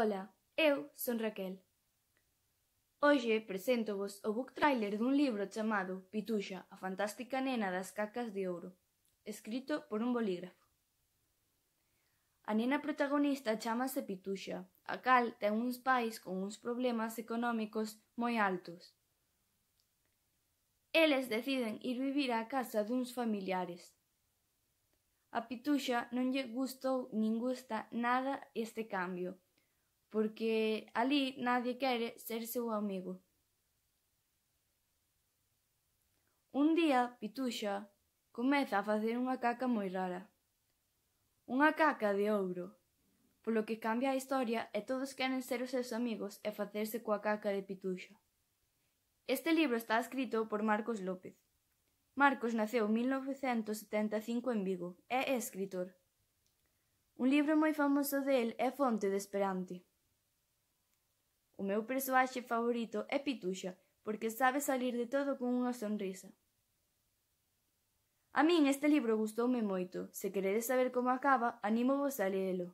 Ola, eu son Raquel. Hoxe preséntovos o book trailer dun libro chamado Pituxa, a fantástica nena das cacas de ouro, escrito por un bolígrafo. A nena protagonista chamase Pituxa, a cal ten uns pais con uns problemas económicos moi altos. Eles deciden ir vivir á casa duns familiares, A pituxa non lle gustou nin gusta nada este cambio porque ali nadie quere ser seu amigo. Un día, Pituxa comeza a facer unha caca moi rara. Unha caca de ouro, polo que cambia a historia e todos queren ser os seus amigos e facerse coa caca de Pituxa. Este libro está escrito por Marcos López. Marcos naceu en 1975 en Vigo e é escritor. Un libro moi famoso del é Fonte de Esperante. O meu persoaxe favorito é Pituxa, porque sabe salir de todo con unha sonrisa. A min este libro gustoume moito. Se queredes saber como acaba, animo vos a leelo.